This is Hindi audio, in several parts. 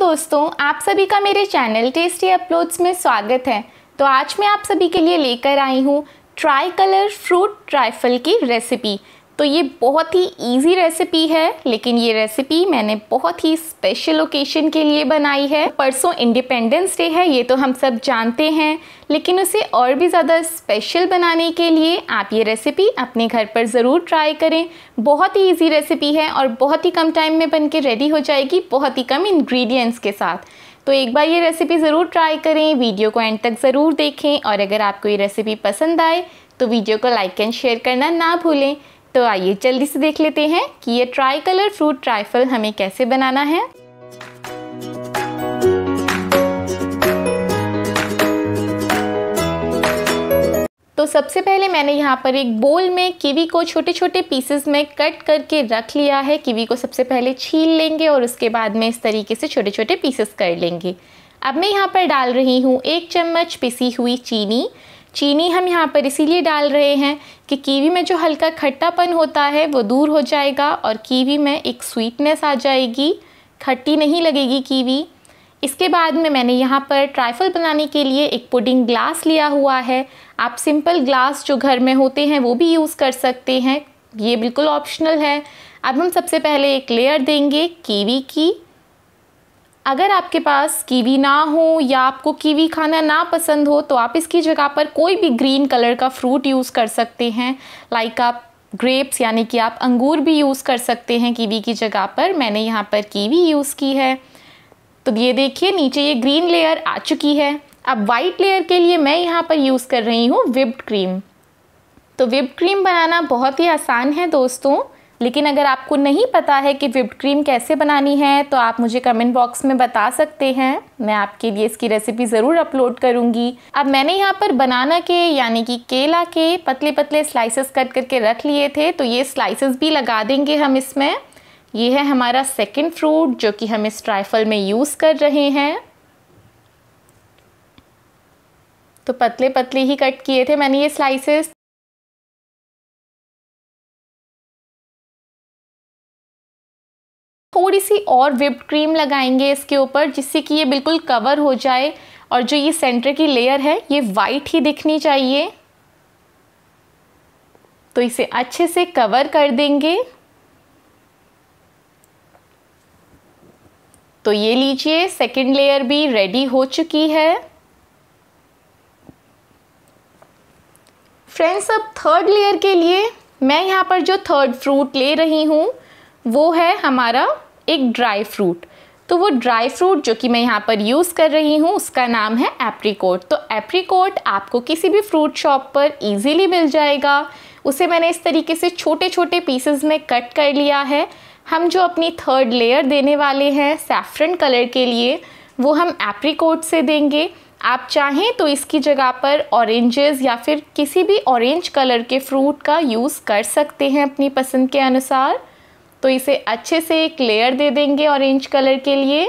दोस्तों आप सभी का मेरे चैनल टेस्टी अपलोड्स में स्वागत है तो आज मैं आप सभी के लिए लेकर आई हूँ ट्राई कलर फ्रूट ट्राइफल की रेसिपी तो ये बहुत ही इजी रेसिपी है लेकिन ये रेसिपी मैंने बहुत ही स्पेशल ओकेशन के लिए बनाई है परसों इंडिपेंडेंस डे है ये तो हम सब जानते हैं लेकिन उसे और भी ज़्यादा स्पेशल बनाने के लिए आप ये रेसिपी अपने घर पर ज़रूर ट्राई करें बहुत ही इजी रेसिपी है और बहुत ही कम टाइम में बन के रेडी हो जाएगी बहुत ही कम इन्ग्रीडियंट्स के साथ तो एक बार ये रेसिपी ज़रूर ट्राई करें वीडियो को एंड तक ज़रूर देखें और अगर आपको ये रेसिपी पसंद आए तो वीडियो को लाइक एंड शेयर करना ना भूलें तो आइए जल्दी से देख लेते हैं कि ये ट्राई कलर फ्रूट ट्राइफल हमें कैसे बनाना है तो सबसे पहले मैंने यहाँ पर एक बोल में कीवी को छोटे छोटे पीसेस में कट करके रख लिया है कीवी को सबसे पहले छील लेंगे और उसके बाद में इस तरीके से छोटे छोटे पीसेस कर लेंगे अब मैं यहाँ पर डाल रही हूँ एक चम्मच पिसी हुई चीनी चीनी हम यहाँ पर इसीलिए डाल रहे हैं कि कीवी में जो हल्का खट्टापन होता है वो दूर हो जाएगा और कीवी में एक स्वीटनेस आ जाएगी खट्टी नहीं लगेगी कीवी इसके बाद में मैंने यहाँ पर ट्राइफल बनाने के लिए एक पुडिंग ग्लास लिया हुआ है आप सिंपल ग्लास जो घर में होते हैं वो भी यूज़ कर सकते हैं ये बिल्कुल ऑप्शनल है अब हम सबसे पहले एक लेयर देंगे कीवी की अगर आपके पास कीवी ना हो या आपको कीवी खाना ना पसंद हो तो आप इसकी जगह पर कोई भी ग्रीन कलर का फ्रूट यूज़ कर सकते हैं लाइक आप ग्रेप्स यानी कि आप अंगूर भी यूज़ कर सकते हैं कीवी की जगह पर मैंने यहाँ पर कीवी यूज़ की है तो ये देखिए नीचे ये ग्रीन लेयर आ चुकी है अब वाइट लेयर के लिए मैं यहाँ पर यूज़ कर रही हूँ विप्ड क्रीम तो विप्ड क्रीम बनाना बहुत ही आसान है दोस्तों लेकिन अगर आपको नहीं पता है कि विप्ड क्रीम कैसे बनानी है तो आप मुझे कमेंट बॉक्स में बता सकते हैं मैं आपके लिए इसकी रेसिपी ज़रूर अपलोड करूंगी अब मैंने यहाँ पर बनाना के यानी कि केला के पतले पतले स्लाइसेस कट करके रख लिए थे तो ये स्लाइसेस भी लगा देंगे हम इसमें ये है हमारा सेकेंड फ्रूट जो कि हम इस ट्राइफल में यूज़ कर रहे हैं तो पतले पतले ही कट किए थे मैंने ये स्लाइसेस थोड़ी सी और विप्ड क्रीम लगाएंगे इसके ऊपर जिससे कि ये बिल्कुल कवर हो जाए और जो ये सेंटर की लेयर है ये वाइट ही दिखनी चाहिए तो इसे अच्छे से कवर कर देंगे तो ये लीजिए सेकंड लेयर भी रेडी हो चुकी है फ्रेंड्स अब थर्ड लेयर के लिए मैं यहाँ पर जो थर्ड फ्रूट ले रही हूँ वो है हमारा एक ड्राई फ्रूट तो वो ड्राई फ्रूट जो कि मैं यहाँ पर यूज़ कर रही हूँ उसका नाम है एप्रीकोट तो एप्रीकोट आपको किसी भी फ्रूट शॉप पर ईजीली मिल जाएगा उसे मैंने इस तरीके से छोटे छोटे पीसेस में कट कर लिया है हम जो अपनी थर्ड लेयर देने वाले हैं सैफ्रन कलर के लिए वो हम एप्रीकोट से देंगे आप चाहें तो इसकी जगह पर ऑरेंजेस या फिर किसी भी ऑरेंज कलर के फ्रूट का यूज़ कर सकते हैं अपनी पसंद के अनुसार तो इसे अच्छे से एक लेयर दे देंगे ऑरेंज कलर के लिए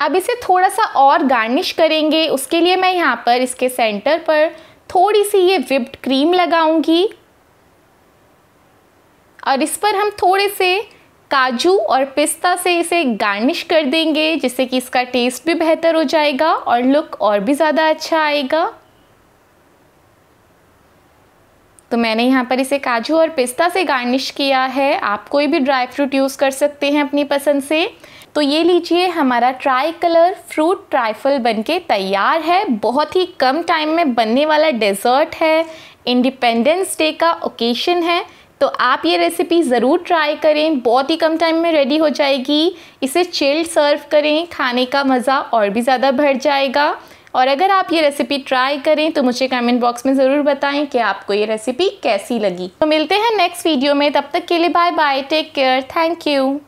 अब इसे थोड़ा सा और गार्निश करेंगे उसके लिए मैं यहाँ पर इसके सेंटर पर थोड़ी सी ये विप्ड क्रीम लगाऊंगी और इस पर हम थोड़े से काजू और पिस्ता से इसे गार्निश कर देंगे जिससे कि इसका टेस्ट भी बेहतर हो जाएगा और लुक और भी ज़्यादा अच्छा आएगा तो मैंने यहाँ पर इसे काजू और पिस्ता से गार्निश किया है आप कोई भी ड्राई फ्रूट यूज़ कर सकते हैं अपनी पसंद से तो ये लीजिए हमारा ट्राई कलर फ्रूट ट्राइफल बनके तैयार है बहुत ही कम टाइम में बनने वाला डेजर्ट है इंडिपेंडेंस डे का ओकेशन है तो आप ये रेसिपी ज़रूर ट्राई करें बहुत ही कम टाइम में रेडी हो जाएगी इसे चिल्ड सर्व करें खाने का मज़ा और भी ज़्यादा बढ़ जाएगा और अगर आप ये रेसिपी ट्राई करें तो मुझे कमेंट बॉक्स में ज़रूर बताएं कि आपको ये रेसिपी कैसी लगी तो मिलते हैं नेक्स्ट वीडियो में तब तक के लिए bye bye take care thank you